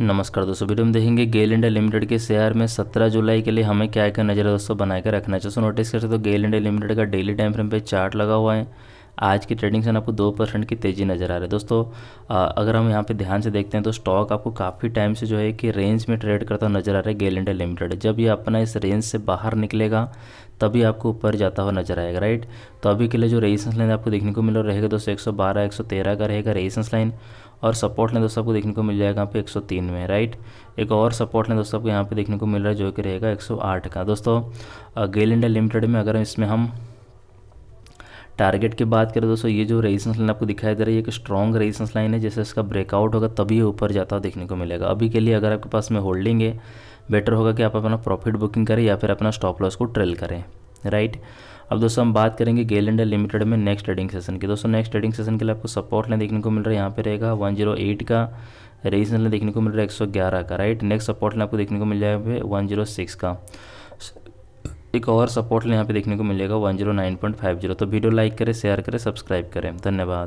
नमस्कार दोस्तों वीडियो में देखेंगे गेल इंडिया लिमिटेड के शेयर में 17 जुलाई के लिए हमें क्या क्या नजर दोस्तों बनाकर रखना है दोस्तों नोटिस कर सकते हो गेल इंडिया लिमिटेड का डेली टाइम फ्रेम पे चार्ट लगा हुआ है आज की ट्रेडिंग से आपको दो परसेंट की तेज़ी नज़र आ रही है दोस्तों अगर हम यहाँ पे ध्यान से देखते हैं तो स्टॉक आपको काफ़ी टाइम से जो है कि रेंज में ट्रेड करता हुआ नज़र आ रहा है गेल इंडिया लिमिटेड जब ये अपना इस रेंज से बाहर निकलेगा तभी आपको ऊपर जाता हुआ नजर आएगा राइट तो अभी के लिए जो रेजिस्टेंस लाइन आपको देखने को मिल रहा रहेगा दोस्तों 112 113 का रहेगा रेजिस्टेंस लाइन और सपोर्ट लाइन दोस्तों आपको देखने को मिल जाएगा यहाँ पे 103 में राइट एक और सपोर्ट लाइन दोस्तों आपको यहाँ पे देखने को मिल रहा है जो कि रहेगा 108 का दोस्तों गेल इंडिया लिमिटेड में अगर इसमें हम टारगेट की बात करें दोस्तों ये जो रेजिस्टेंस लाइन आपको दिखाई दे रही है एक स्ट्रॉन्ग रेजिस्टेंस लाइन है जैसे इसका ब्रेकआउट होगा तभी ऊपर जाता देखने को मिलेगा अभी के लिए अगर आपके पास में होल्डिंग है बेटर होगा कि आप अपना प्रॉफिट बुकिंग करें या फिर अपना स्टॉप लॉस को ट्रेल करें राइट अब दोस्तों हम बात करेंगे गेल इंडिया लिमिटेड में नेक्स्ट ट्रेडिंग सेशन की दोस्तों नेक्स्ट ट्रेडिंग सेशन के लिए आपको सपोर्ट लाइन देखने को मिल रहा है यहाँ पे रहेगा 108 का रेजिस्टेंस लाइन देखने को मिल रहा है 111 का राइट नेक्स्ट सपोर्ट लाइन आपको देखने को मिल जाएगा 106 का एक और सपोर्ट यहाँ पे देखने को मिलेगा one zero nine point five zero तो वीडियो लाइक करें शेयर करें सब्सक्राइब करें धन्यवाद